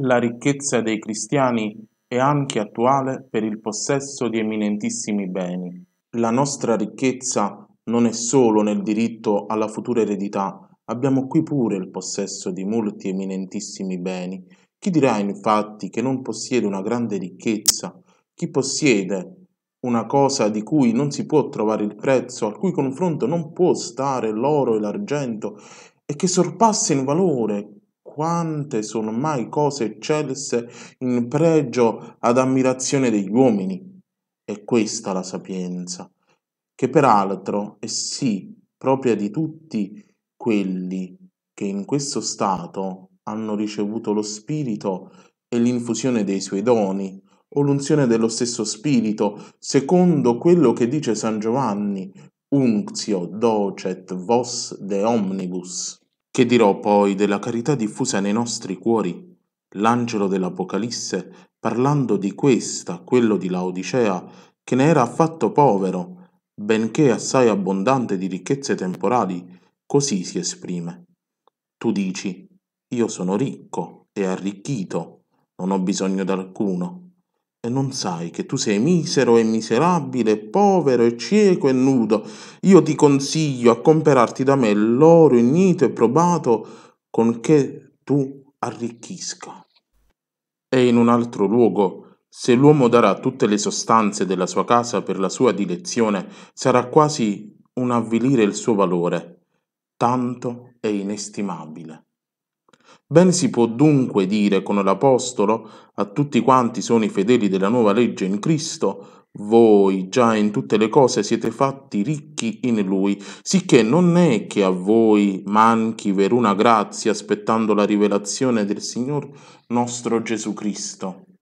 La ricchezza dei cristiani è anche attuale per il possesso di eminentissimi beni. La nostra ricchezza non è solo nel diritto alla futura eredità, abbiamo qui pure il possesso di molti eminentissimi beni. Chi dirà infatti che non possiede una grande ricchezza? Chi possiede una cosa di cui non si può trovare il prezzo, al cui confronto non può stare l'oro e l'argento, e che sorpassa in valore quante sono mai cose eccelse in pregio ad ammirazione degli uomini. È questa la sapienza, che peraltro è sì propria di tutti quelli che in questo stato hanno ricevuto lo Spirito e l'infusione dei suoi doni, o l'unzione dello stesso Spirito, secondo quello che dice San Giovanni, unctio docet vos de omnibus. Che dirò poi della carità diffusa nei nostri cuori? L'angelo dell'Apocalisse, parlando di questa, quello di Laodicea, che ne era affatto povero, benché assai abbondante di ricchezze temporali, così si esprime. Tu dici, io sono ricco e arricchito, non ho bisogno d'alcuno. E non sai che tu sei misero e miserabile, povero e cieco e nudo. Io ti consiglio a comperarti da me l'oro ignito e probato con che tu arricchisca. E in un altro luogo, se l'uomo darà tutte le sostanze della sua casa per la sua dilezione, sarà quasi un avvilire il suo valore, tanto è inestimabile. Ben si può dunque dire con l'Apostolo a tutti quanti sono i fedeli della nuova legge in Cristo, voi già in tutte le cose siete fatti ricchi in Lui, sicché non è che a voi manchi veruna grazia aspettando la rivelazione del Signor nostro Gesù Cristo.